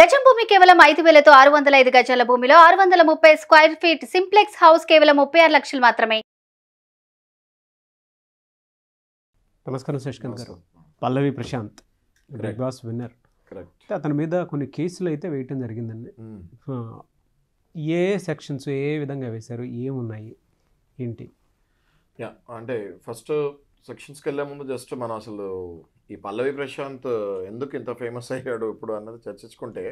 గజం భూమి కేవలం ఐదు వేలతో ఆరు వందల ఐదు గజాల భూమిలో ఆరు వందల ముప్పై స్క్వేర్ ఫీట్ సింప్లెక్స్ హౌస్ కేవలం ముప్పై ఆరు లక్షలు మాత్రమే నమస్కారం Shashikanth garu Pallavi Prashanth big boss winner అతని మీద కొన్ని కేసులు అయితే వేయటం జరిగిందండి ఏ సెక్షన్స్ ఏ విధంగా వేశారు ఏమున్నాయి ఏంటి అంటే ఫస్ట్ సెక్షన్స్కి వెళ్ళే ముందు జస్ట్ మనం అసలు ఈ పల్లవి ప్రశాంత్ ఎందుకు ఇంత ఫేమస్ అయ్యాడు ఇప్పుడు అన్నది చర్చించుకుంటే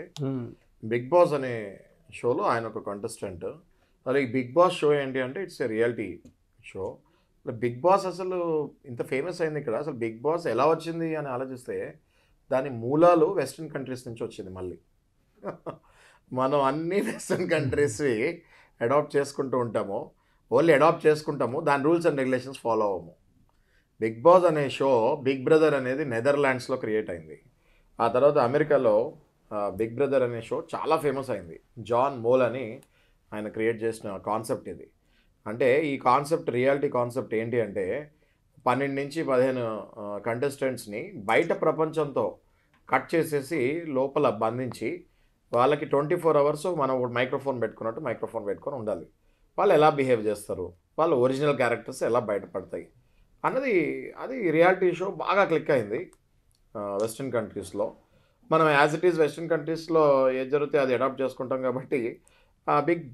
బిగ్ బాస్ అనే షోలో ఆయన ఒక కంటెస్టెంట్ అలాగే ఈ బిగ్ బాస్ షో ఏంటి అంటే it's a reality show big boss అసలు ఇంత ఫేమస్ అయింది ఇక్కడ అసలు బిగ్ బాస్ ఎలా వచ్చింది అని ఆలోచిస్తే దాని మూలాలు వెస్ట్రన్ కంట్రీస్ నుంచి వచ్చింది మళ్ళీ మనం అన్ని వెస్ట్రన్ కంట్రీస్వి అడాప్ట్ చేసుకుంటూ ఉంటాము ఓన్లీ అడాప్ట్ చేసుకుంటాము దాని రూల్స్ అండ్ రెగ్యులేషన్స్ ఫాలో అవ్వము బిగ్ బాస్ అనే షో బిగ్ బ్రదర్ అనేది నెదర్లాండ్స్లో క్రియేట్ అయింది ఆ తర్వాత అమెరికాలో బిగ్ బ్రదర్ అనే షో చాలా ఫేమస్ అయింది జాన్ మోల్ అని ఆయన క్రియేట్ చేసిన కాన్సెప్ట్ ఇది అంటే ఈ కాన్సెప్ట్ రియాలిటీ కాన్సెప్ట్ ఏంటి అంటే పన్నెండు నుంచి పదిహేను కంటెస్టెంట్స్ని బయట ప్రపంచంతో కట్ చేసేసి లోపల బంధించి వాళ్ళకి ట్వంటీ ఫోర్ అవర్స్ మనం మైక్రోఫోన్ పెట్టుకున్నట్టు మైక్రోఫోన్ పెట్టుకొని ఉండాలి వాళ్ళు ఎలా బిహేవ్ చేస్తారు వాళ్ళు ఒరిజినల్ క్యారెక్టర్స్ ఎలా బయటపడతాయి అన్నది అది రియాలిటీ షో బాగా క్లిక్ అయింది వెస్ట్రన్ కంట్రీస్లో మనం యాజ్ ఇట్ ఈస్ వెస్ట్రన్ కంట్రీస్లో ఏది జరిగితే అది అడాప్ట్ చేసుకుంటాం కాబట్టి ఆ బిగ్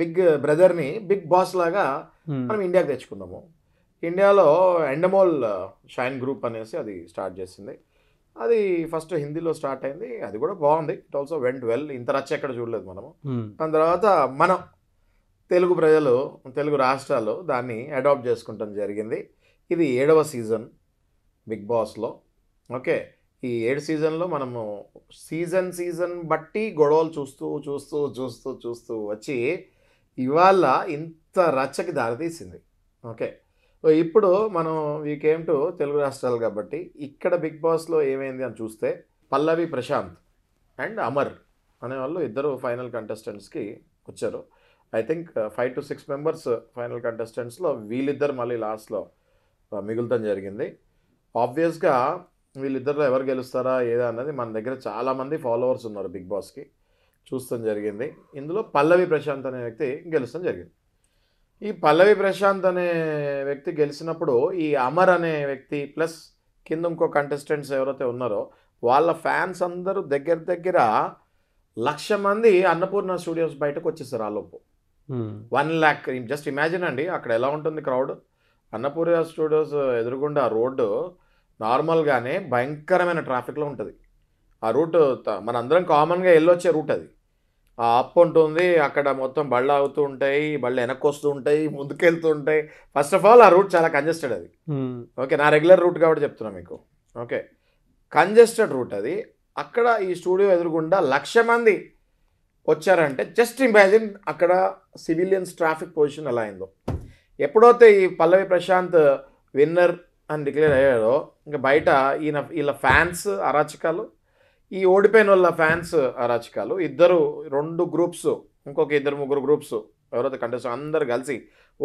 బిగ్ బ్రదర్ని బిగ్ బాస్ లాగా మనం ఇండియాకి తెచ్చుకున్నాము ఇండియాలో ఎండమోల్ షైన్ గ్రూప్ అనేసి అది స్టార్ట్ చేసింది అది ఫస్ట్ హిందీలో స్టార్ట్ అయింది అది కూడా బాగుంది ఇట్ ఆల్సో వెంట్ వెల్ ఇంత రచ్చ ఎక్కడ చూడలేదు మనము దాని తర్వాత మనం తెలుగు ప్రజలు తెలుగు రాష్ట్రాలు దాన్ని అడాప్ట్ చేసుకుంటాం జరిగింది ఇది ఏడవ సీజన్ బిగ్ బాస్లో ఓకే ఈ ఏడు సీజన్లో మనము సీజన్ సీజన్ బట్టి గొడవలు చూస్తూ చూస్తూ చూస్తూ చూస్తూ వచ్చి ఇవాళ ఇంత రచ్చకి దారితీసింది ఓకే సో ఇప్పుడు మనం వీకేమ్ టు తెలుగు రాష్ట్రాలు కాబట్టి ఇక్కడ బిగ్ బాస్లో ఏమైంది అని చూస్తే పల్లవి ప్రశాంత్ అండ్ అమర్ అనేవాళ్ళు ఇద్దరు ఫైనల్ కంటెస్టెంట్స్కి వచ్చారు I think five to six members final కంటెస్టెంట్స్లో వీళ్ళిద్దరు మళ్ళీ లాస్ట్లో మిగులుతాం జరిగింది ఆబ్వియస్గా వీళ్ళిద్దరిలో ఎవరు గెలుస్తారా ఏదా అన్నది మన దగ్గర చాలామంది ఫాలోవర్స్ ఉన్నారు బిగ్ బాస్కి చూస్తాం జరిగింది ఇందులో పల్లవి ప్రశాంత్ అనే వ్యక్తి గెలుస్తాం జరిగింది ఈ పల్లవి ప్రశాంత్ అనే వ్యక్తి గెలిచినప్పుడు ఈ అమర్ అనే వ్యక్తి ప్లస్ కింద ఇంకో కంటెస్టెంట్స్ ఎవరైతే ఉన్నారో వాళ్ళ ఫ్యాన్స్ అందరూ దగ్గర దగ్గర లక్ష మంది అన్నపూర్ణ స్టూడియోస్ బయటకు వచ్చేస్తారు ఆ లోపు వన్ ల్యాక్ జస్ట్ ఇమాజిన్ అండి అక్కడ ఎలా ఉంటుంది క్రౌడ్ అన్నపూర్య స్టూడియోస్ ఎదురుగుండా రోడ్డు నార్మల్గానే భయంకరమైన ట్రాఫిక్లో ఉంటుంది ఆ రూట్ అందరం కామన్గా వెళ్ళొచ్చే రూట్ అది ఆ అప్ ఉంటుంది అక్కడ మొత్తం బళ్ళు అవుతూ ఉంటాయి బళ్ళు వెనక్కి వస్తూ ఉంటాయి ముందుకెళ్తూ ఉంటాయి ఫస్ట్ ఆఫ్ ఆల్ ఆ రూట్ చాలా కంజెస్టెడ్ అది ఓకే నా రెగ్యులర్ రూట్ కాబట్టి చెప్తున్నా మీకు ఓకే కంజెస్టెడ్ రూట్ అది అక్కడ ఈ స్టూడియో ఎదురుగుండా లక్ష మంది వచ్చారంటే జస్ట్ ఇమాజిన్ అక్కడ సివిలియన్స్ ట్రాఫిక్ పొజిషన్ ఎలా అయిందో ఎప్పుడైతే ఈ పల్లవి ప్రశాంత్ విన్నర్ అని డిక్లేర్ అయ్యాడో ఇంకా బయట ఈయన వీళ్ళ ఫ్యాన్స్ అరాచకాలు ఈ ఓడిపోయిన వాళ్ళ ఫ్యాన్స్ అరాచకాలు ఇద్దరు రెండు గ్రూప్స్ ఇంకొక ఇద్దరు ముగ్గురు గ్రూప్స్ ఎవరైతే కంటెస్ట్ అందరు కలిసి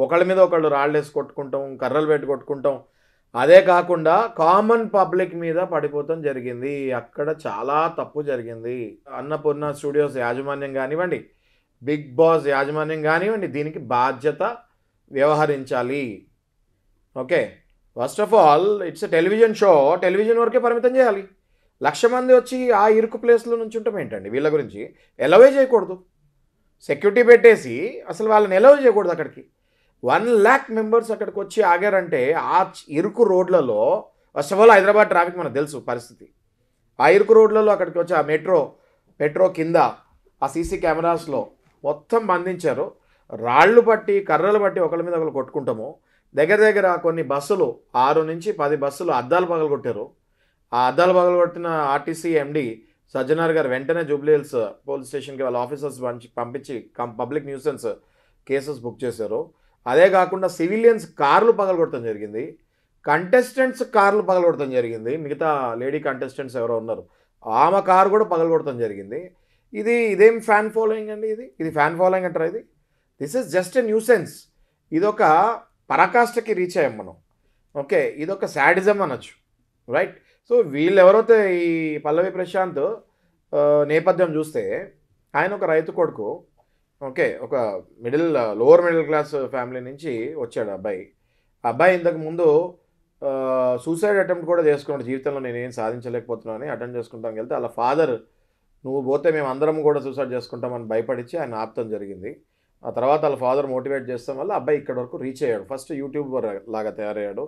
ఒకళ్ళ మీద ఒకళ్ళు రాళ్ళేసి కొట్టుకుంటాం కర్రలు పెట్టి కొట్టుకుంటాం అదే కాకుండా కామన్ పబ్లిక్ మీద పడిపోతాం జరిగింది అక్కడ చాలా తప్పు జరిగింది అన్నపూర్ణ స్టూడియోస్ యాజమాన్యం కానివ్వండి బిగ్ బాస్ యాజమాన్యం కానివ్వండి దీనికి బాధ్యత వ్యవహరించాలి okay first of all it's television show television వరకే పరిమితం చేయాలి లక్ష మంది వచ్చి ఆ ఇరుకు ప్లేస్లో నుంచి ఉంటాం ఏంటండి వీళ్ళ గురించి ఎలవే చేయకూడదు సెక్యూరిటీ పెట్టేసి అసలు వాళ్ళని ఎలవే చేయకూడదు అక్కడికి వన్ ల్యాక్ మెంబర్స్ అక్కడికి వచ్చి ఆగారంటే ఆ ఇరుకు రోడ్లలో first of all Hyderabad traffic మనకు తెలుసు పరిస్థితి ఆ ఇరుకు రోడ్లలో అక్కడికి వచ్చి ఆ మెట్రో మెట్రో కింద ఆ సీసీ కెమెరాస్లో మొత్తం బంధించారు రాళ్ళు పట్టి కర్రలు పట్టి ఒకరి మీద ఒకరు కొట్టుకుంటామో దగ్గర దగ్గర కొన్ని బస్సులు ఆరు నుంచి పది బస్సులు అద్దాలు పగలగొట్టారు ఆ అద్దాలు పగలగొట్టిన ఆర్టీసీ ఎండి సజ్జనార్ గారు వెంటనే జూబ్లీ హిల్స్ పోలీస్ స్టేషన్కి వాళ్ళ ఆఫీసర్స్ పంపించి పబ్లిక్ న్యూసెన్స్ కేసెస్ బుక్ చేశారు అదే కాకుండా సివిలియన్స్ కార్లు పగలగొట్టడం జరిగింది కంటెస్టెంట్స్ కార్లు పగలగొట్టడం జరిగింది మిగతా లేడీ కంటెస్టెంట్స్ ఎవరో ఉన్నారు ఆమె కారు కూడా పగలగొట్టడం జరిగింది ఇది ఇదేం ఫ్యాన్ ఫాలోయింగ్ అండి ఇది ఇది ఫ్యాన్ ఫాలోయింగ్ అంటారా ఇది this is just a nuisance ఇదొక పరాకాష్ఠకి రీచ్ అయ్యాం మనం ఓకే ఇదొక శాడిజం అనొచ్చు రైట్ సో వీళ్ళెవరైతే ఈ పల్లవి ప్రశాంత్ నేపథ్యం చూస్తే ఆయన ఒక రైతు కొడుకు ఓకే ఒక middle lower middle class family నుంచి వచ్చాడు అబ్బాయి అబ్బాయి ఇంతకు ముందు సూసైడ్ అటెంప్ట్ కూడా చేసుకున్నాడు జీవితంలో నేనేం సాధించలేకపోతున్నాను అని చేసుకుంటాం వెళ్తే అలా ఫాదర్ నువ్వు పోతే మేము అందరం కూడా సూసైడ్ చేసుకుంటామని భయపడించి ఆయన ఆప్తం జరిగింది ఆ తర్వాత వాళ్ళ ఫాదర్ మోటివేట్ చేస్తాం వల్ల అబ్బాయి ఇక్కడ వరకు రీచ్ అయ్యాడు ఫస్ట్ యూట్యూబర్ లాగా తయారయ్యాడు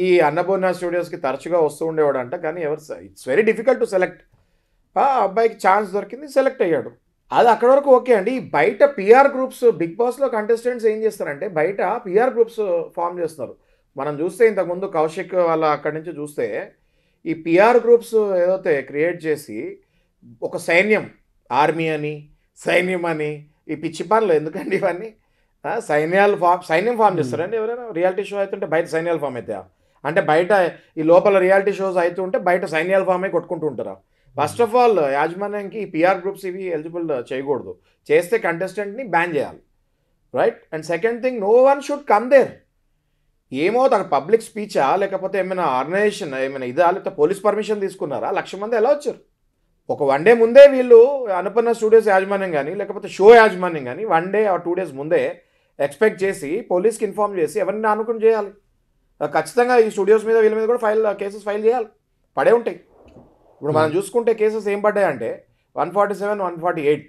ఈ అన్నపూర్ణ స్టూడియోస్కి తరచుగా వస్తూ ఉండేవాడు అంట కానీ ఎవరు it's very difficult to select ఆ అబ్బాయికి ఛాన్స్ దొరికింది సెలెక్ట్ అయ్యాడు అది అక్కడ వరకు ఓకే అండి బయట పిఆర్ గ్రూప్స్ బిగ్ బాస్లో కంటెస్టెంట్స్ ఏం చేస్తారంటే బయట పిఆర్ గ్రూప్స్ ఫామ్ చేస్తున్నారు మనం చూస్తే ఇంతకుముందు కౌశిక్ వాళ్ళ అక్కడి నుంచి చూస్తే ఈ పిఆర్ గ్రూప్స్ ఏదైతే క్రియేట్ చేసి ఒక సైన్యం ఆర్మీ అని సైన్యం అని ఈ పిచ్చి పనులు ఎందుకండి ఇవన్నీ సైన్యాలు ఫామ్ సైన్యం ఫామ్ చేస్తారండి ఎవరైనా రియాలిటీ షో అవుతుంటే బయట సైన్యాలు ఫామ్ అవుతాయా అంటే బయట ఈ లోపల రియాలిటీ షోస్ అవుతుంటే బయట సైన్యాలు ఫామ్ అయి కొట్టుకుంటూ ఉంటారా ఫస్ట్ ఆఫ్ ఆల్ యాజమాన్యానికి పిఆర్ గ్రూప్స్ ఇవి ఎలిజిబుల్ చేయకూడదు చేస్తే కంటెస్టెంట్ని బ్యాన్ చేయాలి right and second thing no one should come there ఏమో తన పబ్లిక్ స్పీచా లేకపోతే ఏమైనా ఆర్గనైజేషన్ ఏమైనా ఇదా లేకపోతే పోలీస్ పర్మిషన్ తీసుకున్నారా లక్ష మంది ఎలా వచ్చారు ఒక వన్ డే ముందే వీళ్ళు అనుపన్న స్టూడియోస్ యాజమాన్యం కానీ లేకపోతే షో యాజమాన్యం కానీ వన్ డే ఆ టూ డేస్ ముందే ఎక్స్పెక్ట్ చేసి పోలీస్కి ఇన్ఫామ్ చేసి ఎవరిని అనుకుని చేయాలి ఖచ్చితంగా ఈ స్టూడియోస్ మీద వీళ్ళ మీద కూడా ఫైల్ కేసెస్ ఫైల్ చేయాలి పడే ఉంటాయి ఇప్పుడు మనం hmm. చూసుకుంటే కేసెస్ ఏం పడ్డాయంటే one forty seven one forty eight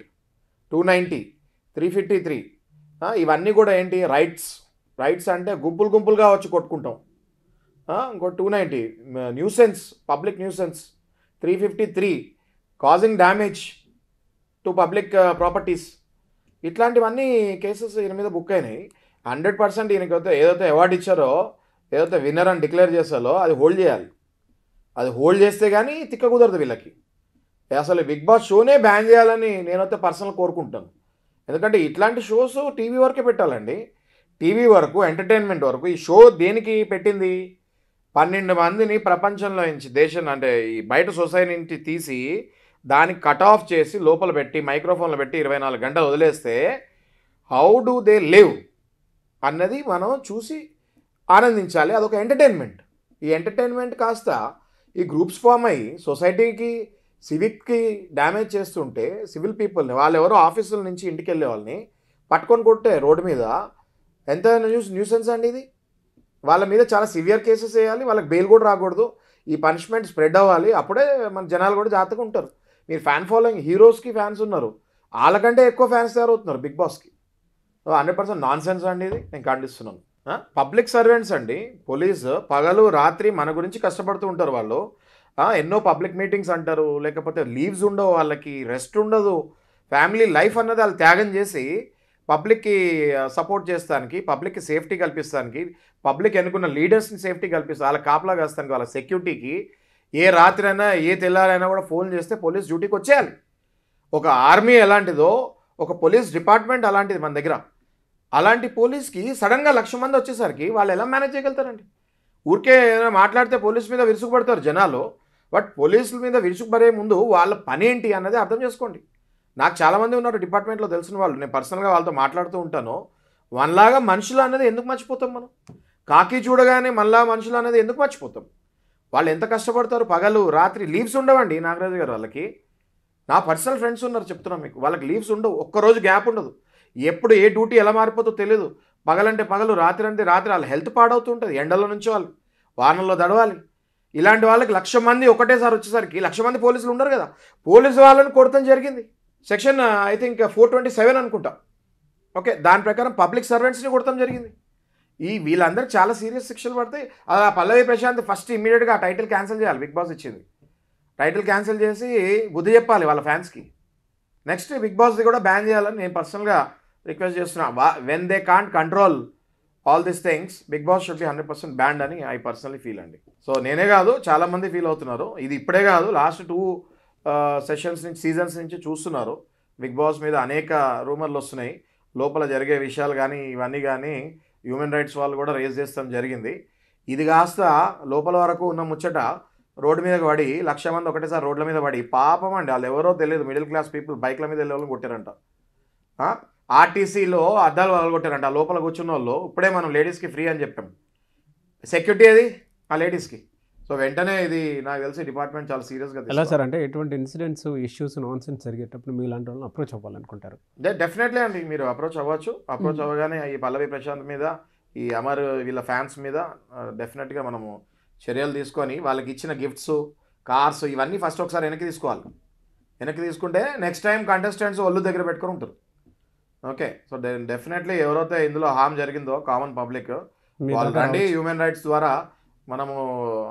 two ninety three fifty three ఇవన్నీ కూడా ఏంటి రైట్స్ రైట్స్ అంటే గుంపులు గుంపులుగా వచ్చి కొట్టుకుంటాం ఇంకో two ninety nuisance public nuisance three fifty three causing damage to public properties ఇట్లాంటివన్నీ కేసెస్ ఈయన మీద బుక్ అయినాయి హండ్రెడ్ పర్సెంట్ ఈయనకైతే ఏదైతే అవార్డ్ ఇచ్చారో ఏదైతే విన్నర్ అని డిక్లేర్ చేశారో అది హోల్డ్ చేయాలి అది హోల్డ్ చేస్తే కానీ తిక్క కుదరదు వీళ్ళకి అసలు బిగ్ బాస్ షోనే బ్యాన్ చేయాలని నేనైతే పర్సనల్ కోరుకుంటాను ఎందుకంటే ఇట్లాంటి షోస్ టీవీ వరకే పెట్టాలండి టీవీ వరకు ఎంటర్టైన్మెంట్ వరకు ఈ షో దేనికి పెట్టింది పన్నెండు మందిని ప్రపంచంలో నుంచి దేశం అంటే ఈ బయట సొసైటీ నుంచి తీసి దాన్ని కట్ ఆఫ్ చేసి లోపల పెట్టి మైక్రోఫోన్లో పెట్టి ఇరవై నాలుగు గంటలు వదిలేస్తే హౌ డూ దే లివ్ అన్నది మనం చూసి ఆనందించాలి అదొక ఎంటర్టైన్మెంట్ ఈ ఎంటర్టైన్మెంట్ కాస్త ఈ గ్రూప్స్ ఫామ్ అయ్యి సొసైటీకి సివిక్కి డ్యామేజ్ చేస్తుంటే సివిల్ పీపుల్ని వాళ్ళు ఎవరో ఆఫీసుల నుంచి ఇంటికి వెళ్ళే వాళ్ళని పట్టుకొని కొట్టే రోడ్డు మీద ఎంత న్యూస్ న్యూసెన్స్ అండి ఇది వాళ్ళ మీద చాలా సివియర్ కేసెస్ వేయాలి వాళ్ళకి బెయిల్ కూడా రాకూడదు ఈ పనిష్మెంట్ స్ప్రెడ్ అవ్వాలి అప్పుడే మన జనాలు కూడా జాగ్రత్తగా ఉంటారు మీరు ఫ్యాన్ ఫాలోయింగ్ హీరోస్కి ఫ్యాన్స్ ఉన్నారు వాళ్ళకంటే ఎక్కువ ఫ్యాన్స్ తయారవుతున్నారు బిగ్ బాస్కి హండ్రెడ్ పర్సెంట్ నాన్ సెన్స్ అండి ఇది నేను ఖండిస్తున్నాను పబ్లిక్ సర్వెంట్స్ అండి పోలీస్ పగలు రాత్రి మన గురించి కష్టపడుతూ ఉంటారు వాళ్ళు ఎన్నో పబ్లిక్ మీటింగ్స్ అంటారు లేకపోతే లీవ్స్ ఉండవు వాళ్ళకి రెస్ట్ ఉండదు ఫ్యామిలీ లైఫ్ అన్నది వాళ్ళు త్యాగం చేసి పబ్లిక్కి సపోర్ట్ చేస్తానికి పబ్లిక్కి సేఫ్టీ కల్పిస్తానికి పబ్లిక్ ఎన్నుకున్న లీడర్స్ని సేఫ్టీ కల్పిస్తా వాళ్ళ కాపలా కాస్తానికి వాళ్ళ సెక్యూరిటీకి ఏ రాత్రి అయినా ఏ తెల్లారైనా కూడా ఫోన్ చేస్తే పోలీస్ డ్యూటీకి వచ్చేయాలి ఒక ఆర్మీ ఎలాంటిదో ఒక పోలీస్ డిపార్ట్మెంట్ అలాంటిది మన దగ్గర అలాంటి పోలీస్కి సడన్గా లక్ష మంది వచ్చేసరికి వాళ్ళు ఎలా మేనేజ్ చేయగలుగుతారండి ఊరికే ఏదైనా మాట్లాడితే పోలీస్ మీద విరుసుకుపడతారు జనాలు బట్ పోలీసుల మీద విరుసుకుపడే ముందు వాళ్ళ పని ఏంటి అన్నది అర్థం చేసుకోండి నాకు చాలామంది ఉన్నారు డిపార్ట్మెంట్లో తెలిసిన వాళ్ళు నేను పర్సనల్గా వాళ్ళతో మాట్లాడుతూ ఉంటాను మనలాగా మనుషులు అన్నది ఎందుకు మర్చిపోతాం మనం కాకి చూడగానే మనలా మనుషులు అన్నది ఎందుకు మర్చిపోతాం వాళ్ళు ఎంత కష్టపడతారు పగలు రాత్రి లీవ్స్ ఉండవండి నాగరాజు గారు వాళ్ళకి నా పర్సనల్ ఫ్రెండ్స్ ఉన్నారు చెప్తున్నాను మీకు వాళ్ళకి లీవ్స్ ఉండవు ఒక్కరోజు గ్యాప్ ఉండదు ఎప్పుడు ఏ డ్యూటీ ఎలా మారిపోతుందో తెలియదు పగలంటే పగలు రాత్రి అంటే రాత్రి వాళ్ళ హెల్త్ పాడవుతూ ఉంటుంది ఎండలో నుంచి వాళ్ళు వానల్లో దడవాలి ఇలాంటి వాళ్ళకి లక్ష మంది ఒకటేసారి వచ్చేసరికి లక్ష మంది పోలీసులు ఉండరు కదా పోలీసు వాళ్ళని కొడతాం జరిగింది section I think four twenty seven అనుకుంటా ఓకే దాని ప్రకారం పబ్లిక్ సర్వెంట్స్ని కొడతాం జరిగింది ఈ వీళ్ళందరూ చాలా సీరియస్ శిక్షలు పడతాయి అలా పల్లవి ప్రశాంత్ ఫస్ట్ ఇమీడియట్గా ఆ టైటిల్ క్యాన్సిల్ చేయాలి బిగ్ బాస్ ఇచ్చింది టైటిల్ క్యాన్సిల్ చేసి బుద్ధి చెప్పాలి వాళ్ళ ఫ్యాన్స్కి నెక్స్ట్ బిగ్ బాస్ది కూడా బ్యాన్ చేయాలని నేను పర్సనల్గా రిక్వెస్ట్ చేస్తున్నా when they can't control all this things big boss should be hundred percent banned అని ఐ పర్సనలీ ఫీల్ అండి సో నేనే కాదు చాలామంది ఫీల్ అవుతున్నారు ఇది ఇప్పుడే కాదు లాస్ట్ టూ సెషన్స్ నుంచి సీజన్స్ నుంచి చూస్తున్నారు బిగ్ బాస్ మీద అనేక రూమర్లు వస్తున్నాయి లోపల జరిగే విషయాలు కానీ ఇవన్నీ కానీ హ్యూమన్ రైట్స్ వాళ్ళు కూడా రేజ్ చేస్తాం జరిగింది ఇది కాస్త లోపల వరకు ఉన్న ముచ్చట రోడ్డు మీద పడి లక్ష మంది ఒకటేసారి రోడ్ల మీద పడి పాపం అండి వాళ్ళు ఎవరో తెలియదు మిడిల్ క్లాస్ పీపుల్ బైక్ల మీద వెళ్ళే వాళ్ళు కొట్టారంట ఆర్టీసీలో అద్దాలు వాళ్ళు కొట్టారంట లోపల కూర్చున్న వాళ్ళు ఇప్పుడే మనం లేడీస్కి ఫ్రీ అని చెప్పాం సెక్యూరిటీ అది ఆ లేడీస్కి సో వెంటనే ఇది నాకు తెలిసి డిపార్ట్మెంట్ చాలా సీరియస్గా ఎలా సార్ అంటే ఎటువంటి ఇన్సిడెంట్స్ ఇష్యూస్ సెన్స్ జరిగేటప్పుడు మీ లాంటి వాళ్ళని అప్రోచ్ అవ్వాలనుకుంటారు డెఫినెట్లీ అండి మీరు అప్రోచ్ అవ్వచ్చు అప్రోచ్ అవ్వగానే ఈ పల్లవి ప్రశాంత్ మీద ఈ అమర్ వీళ్ళ ఫ్యాన్స్ మీద డెఫినెట్గా మనము చర్యలు తీసుకొని వాళ్ళకి ఇచ్చిన గిఫ్ట్స్ కార్స్ ఇవన్నీ ఫస్ట్ ఒకసారి వెనక్కి తీసుకోవాలి వెనక్కి తీసుకుంటే నెక్స్ట్ టైం కంటెస్టెంట్స్ ఒళ్ళు దగ్గర పెట్టుకుని ఉంటారు ఓకే సో డెఫినెట్లీ ఎవరైతే ఇందులో హామ్ జరిగిందో కామన్ పబ్లిక్ వాళ్ళు రండి హ్యూమన్ రైట్స్ ద్వారా మనము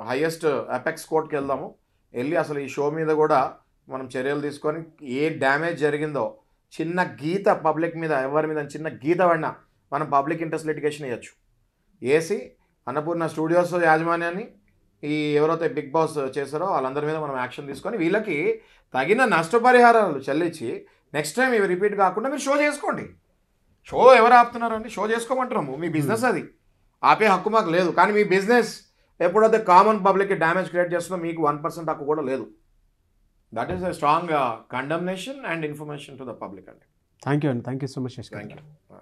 హయ్యెస్ట్ అపెక్స్ కోర్ట్కి వెళ్దాము వెళ్ళి అసలు ఈ షో మీద కూడా మనం చర్యలు తీసుకొని ఏ డ్యామేజ్ జరిగిందో చిన్న గీత పబ్లిక్ మీద ఎవరి మీద చిన్న గీత పడినా మనం పబ్లిక్ ఇంట్రెస్ట్ లిటిగేషన్ వేయచ్చు వేసి అన్నపూర్ణ స్టూడియోస్ యాజమాన్యాన్ని ఈ ఎవరైతే బిగ్ బాస్ చేశారో వాళ్ళందరి మీద మనం యాక్షన్ తీసుకొని వీళ్ళకి తగిన నష్టపరిహారాలు చెల్లించి నెక్స్ట్ టైం ఇవి రిపీట్ కాకుండా మీరు షో చేసుకోండి షో ఎవరు ఆపుతున్నారండి షో చేసుకోమంటున్నాము మీ బిజినెస్ hmm. అది ఆపే హక్కు మాకు లేదు కానీ మీ బిజినెస్ ఎప్పుడైతే కామన్ పబ్లిక్కి డ్యామేజ్ క్రియేట్ చేస్తుందో మీకు వన్ పర్సెంట్ హక్కు కూడా లేదు that is a strong condemnation and information to the public అండి థ్యాంక్ యూ అండి thank you so much thank you